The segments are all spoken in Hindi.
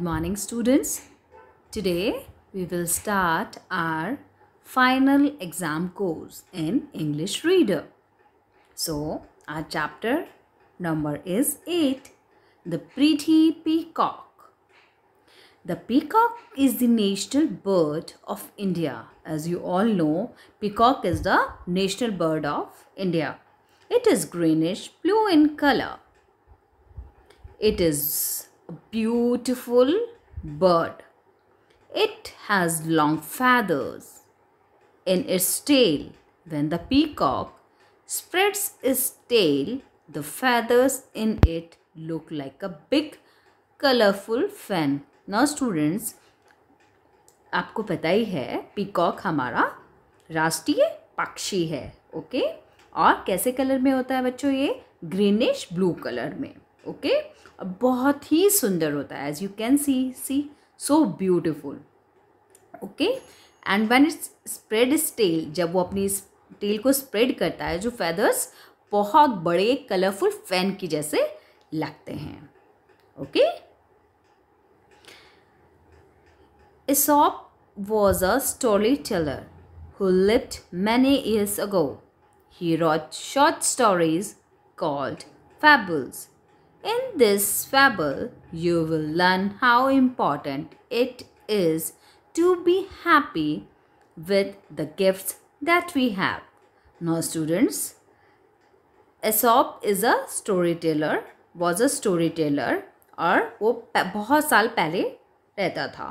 Good morning students. Today we will start our final exam course in English Reader. So our chapter number is 8. The Pretty Peacock. The peacock is the national bird of India. As you all know, peacock is the national bird of India. It is greenish blue in color. It is beautiful bird. It has long feathers in its tail. When the peacock spreads its tail, the feathers in it look like a big colorful fan. Now students, आपको पता ही है पीकॉक हमारा राष्ट्रीय पक्षी है ओके और कैसे कलर में होता है बच्चों ये ग्रीनिश ब्लू कलर में ओके बहुत ही सुंदर होता है as you can see see so beautiful okay and when it's spread stale जब वो अपनी टेल को स्प्रेड करता है जो फेदर्स बहुत बड़े कलरफुल फैन की जैसे लगते हैं okay Aesop was a storyteller who lived many years ago he wrote short stories called fables. In this fable, you will learn how important it is to be happy with the gifts that we have. Now students, Aesop is a storyteller, was a storyteller, storyteller और वो बहुत साल पहले रहता था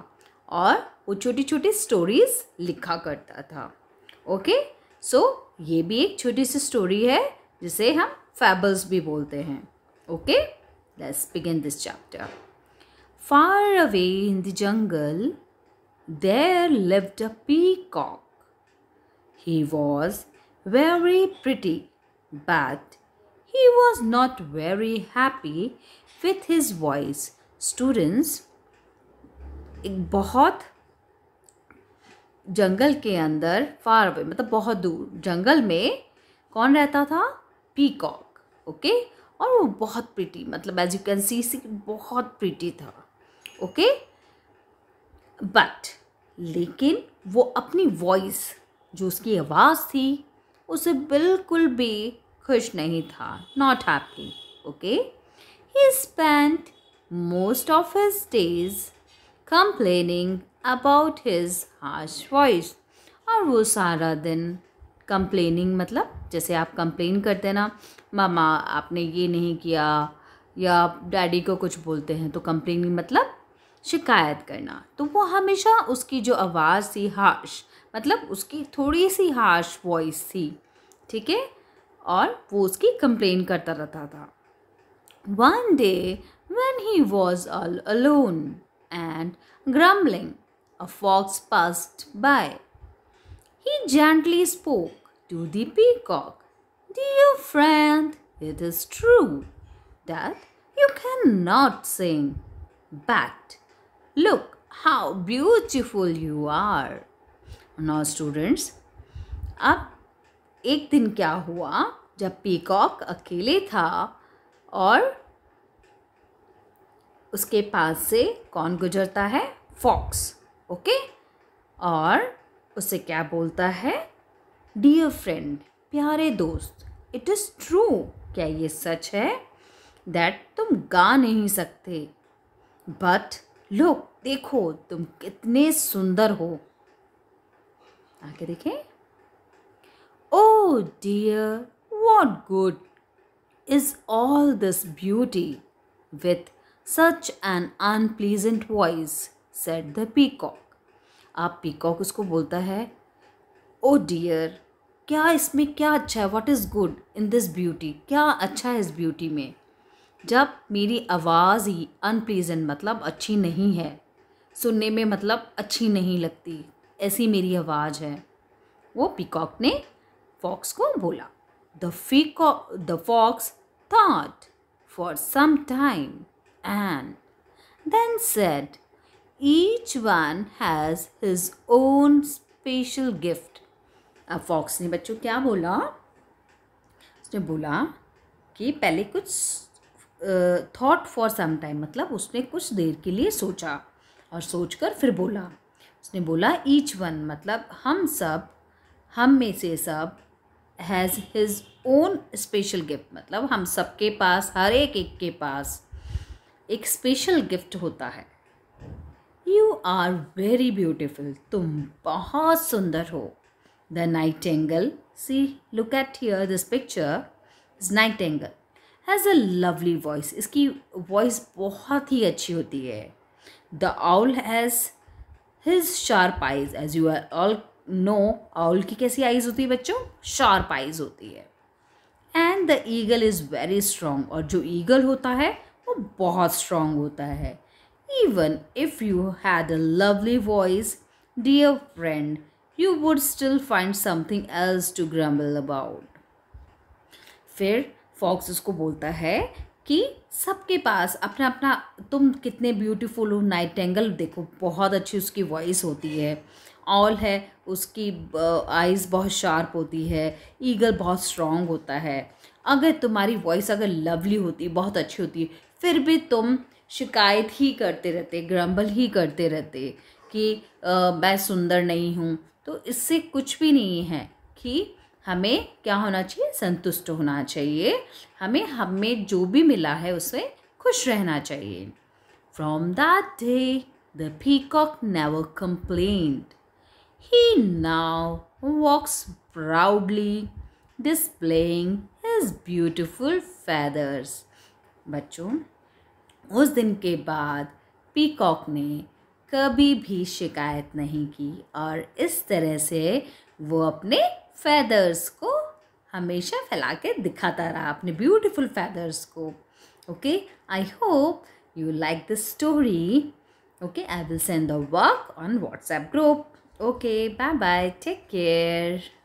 और वो छोटी छोटी स्टोरीज लिखा करता था ओके okay? सो so, ये भी एक छोटी सी स्टोरी है जिसे हम फैबल्स भी बोलते हैं okay okay? Let's begin this chapter. Far away in the jungle, there lived a peacock. He was very pretty, but he was not very happy with his voice. Students, एक बहुत जंगल के अंदर फार अवे मतलब बहुत दूर जंगल में कौन रहता था पीकॉक ओके okay? और वो बहुत प्रिटी मतलब as you can see see बहुत प्रिटी था ओके बट लेकिन वो अपनी वॉइस जो उसकी आवाज़ थी उसे बिल्कुल भी खुश नहीं था not happy okay he spent most of his days complaining about his harsh voice और वो सारा दिन कंप्लेनिंग मतलब जैसे आप कंप्लेन करते हैं ना मामा आपने ये नहीं किया या डैडी को कुछ बोलते हैं तो कंप्लेनिंग मतलब शिकायत करना तो वो हमेशा उसकी जो आवाज़ थी हार्श मतलब उसकी थोड़ी सी हार्श वॉइस थी ठीक है और वो उसकी कंप्लेन करता रहता था one day when he was alone and and a fox passed by he gently spoke to the peacock. Dear friend, it is true that you cannot sing, but look how beautiful you are. Now students, अब एक दिन क्या हुआ जब पीकॉक अकेले था और उसके पास से कौन गुजरता है फॉक्स ओके और उसे क्या बोलता है डियर फ्रेंड प्यारे दोस्त इट इज़ ट्रू क्या ये सच है दैट तुम गा नहीं सकते बट लोग देखो तुम कितने सुंदर हो आगे देखें oh dear what good is all this beauty with such an unpleasant voice said the peacock आप पीकॉक उसको बोलता है ओ oh डियर क्या इसमें क्या अच्छा है what is good in this beauty क्या अच्छा है इस ब्यूटी में जब मेरी आवाज़ ही अनप्लीजेंट मतलब अच्छी नहीं है सुनने में मतलब अच्छी नहीं लगती ऐसी मेरी आवाज़ है वो पिकॉक ने फॉक्स को बोला the peacock the fox thought for some time and then said each one has his own special gift अब फॉक्स ने बच्चों क्या बोला उसने बोला कि पहले कुछ थॉट फॉर सम टाइम मतलब उसने कुछ देर के लिए सोचा और सोचकर फिर बोला उसने बोला ईच वन मतलब हम सब हम में से सब has his own special gift मतलब हम सबके पास हर एक एक के पास एक स्पेशल गिफ्ट होता है यू आर वेरी ब्यूटिफुल तुम बहुत सुंदर हो the nightingale see look at here this picture is nightingale has a lovely voice इसकी वॉइस बहुत ही अच्छी होती है the owl has his sharp eyes as you are all know owl की कैसी आइज होती है बच्चों शार्प आइज होती है and the eagle is very strong और जो ईगल होता है वो बहुत स्ट्रॉन्ग होता है Even if you had a lovely voice, dear friend, you would still find something else to grumble about. फिर फॉक्स उसको बोलता है कि सबके पास अपना अपना तुम कितने ब्यूटीफुल हो नाइट एंगल देखो बहुत अच्छी उसकी वॉइस होती है ऑल है उसकी आइज़ uh, बहुत शार्प होती है ईगल बहुत स्ट्रॉन्ग होता है अगर तुम्हारी वॉइस अगर लवली होती बहुत अच्छी होती फिर भी तुम शिकायत ही करते रहते ग्रम्बल ही करते रहते कि आ, मैं सुंदर नहीं हूँ तो इससे कुछ भी नहीं है कि हमें क्या होना चाहिए संतुष्ट होना चाहिए हमें हमें जो भी मिला है उसमें खुश रहना चाहिए from that day the peacock never complained he now walks proudly displaying his beautiful feathers बच्चों उस दिन के बाद पीकॉक ने कभी भी शिकायत नहीं की और इस तरह से वो अपने फैदर्स को हमेशा फैला के दिखाता रहा अपने ब्यूटीफुल फैदर्स को okay I hope you like the story okay I will send the work on WhatsApp group okay bye bye take care